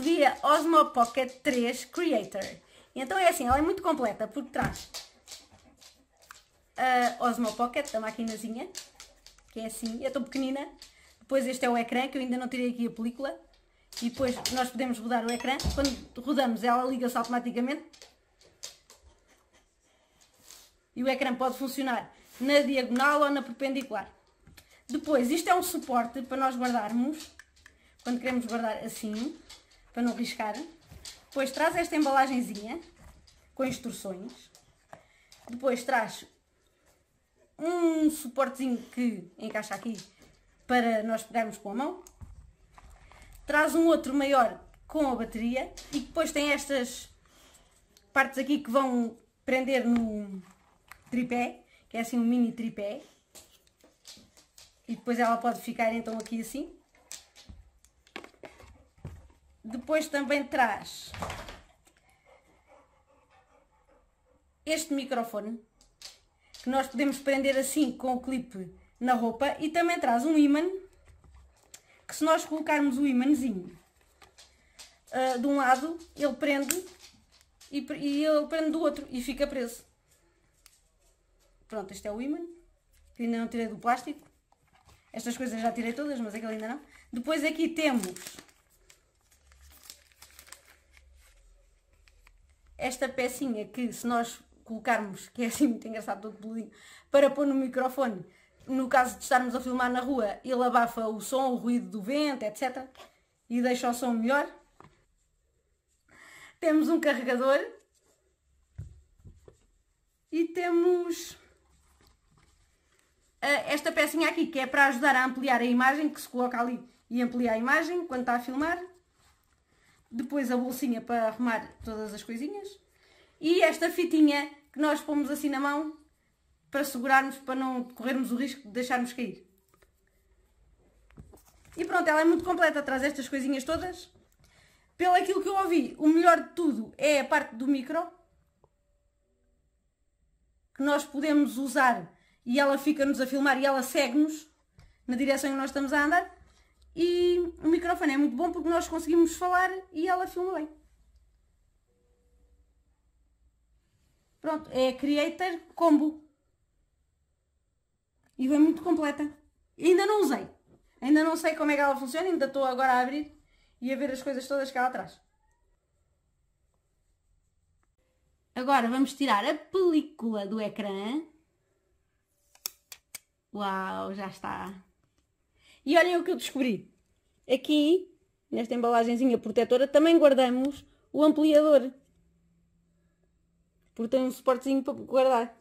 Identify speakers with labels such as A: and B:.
A: via Osmo Pocket 3 Creator. Então é assim, ela é muito completa, porque traz a Osmo Pocket, a maquinazinha, que é assim, eu estou pequenina. Depois este é o ecrã, que eu ainda não tirei aqui a película. E depois nós podemos rodar o ecrã. Quando rodamos, ela liga-se automaticamente. E o ecrã pode funcionar na diagonal ou na perpendicular. Depois, isto é um suporte para nós guardarmos, quando queremos guardar assim, para não riscar. Depois traz esta embalagenzinha com instruções. Depois traz um suportezinho que encaixa aqui para nós pegarmos com a mão. Traz um outro maior com a bateria e depois tem estas partes aqui que vão prender no tripé, que é assim um mini tripé. E depois ela pode ficar então aqui assim. Depois também traz este microfone, que nós podemos prender assim com o clipe na roupa, e também traz um ímã, que se nós colocarmos o ímãzinho uh, de um lado, ele prende, e, e ele prende do outro, e fica preso. Pronto, este é o ímã, que ainda não tirei do plástico. Estas coisas já tirei todas, mas aquele ainda não. Depois aqui temos esta pecinha que se nós colocarmos, que é assim muito engraçado, todo peludinho, para pôr no microfone, no caso de estarmos a filmar na rua, ele abafa o som, o ruído do vento, etc. E deixa o som melhor. Temos um carregador. E temos eh, esta pecinha aqui, que é para ajudar a ampliar a imagem, que se coloca ali e amplia a imagem quando está a filmar depois a bolsinha para arrumar todas as coisinhas e esta fitinha que nós pomos assim na mão para segurarmos, para não corrermos o risco de deixarmos cair. E pronto, ela é muito completa, traz estas coisinhas todas. Pelo aquilo que eu ouvi, o melhor de tudo é a parte do micro, que nós podemos usar e ela fica-nos a filmar e ela segue-nos na direção em que nós estamos a andar. E o microfone é muito bom porque nós conseguimos falar e ela filma bem. Pronto, é a Creator Combo. E vem muito completa. Ainda não usei. Ainda não sei como é que ela funciona, ainda estou agora a abrir e a ver as coisas todas que ela traz. Agora vamos tirar a película do ecrã. Uau, já está. E olhem o que eu descobri. Aqui, nesta embalagenzinha protetora, também guardamos o ampliador. Porque tem um suportezinho para guardar.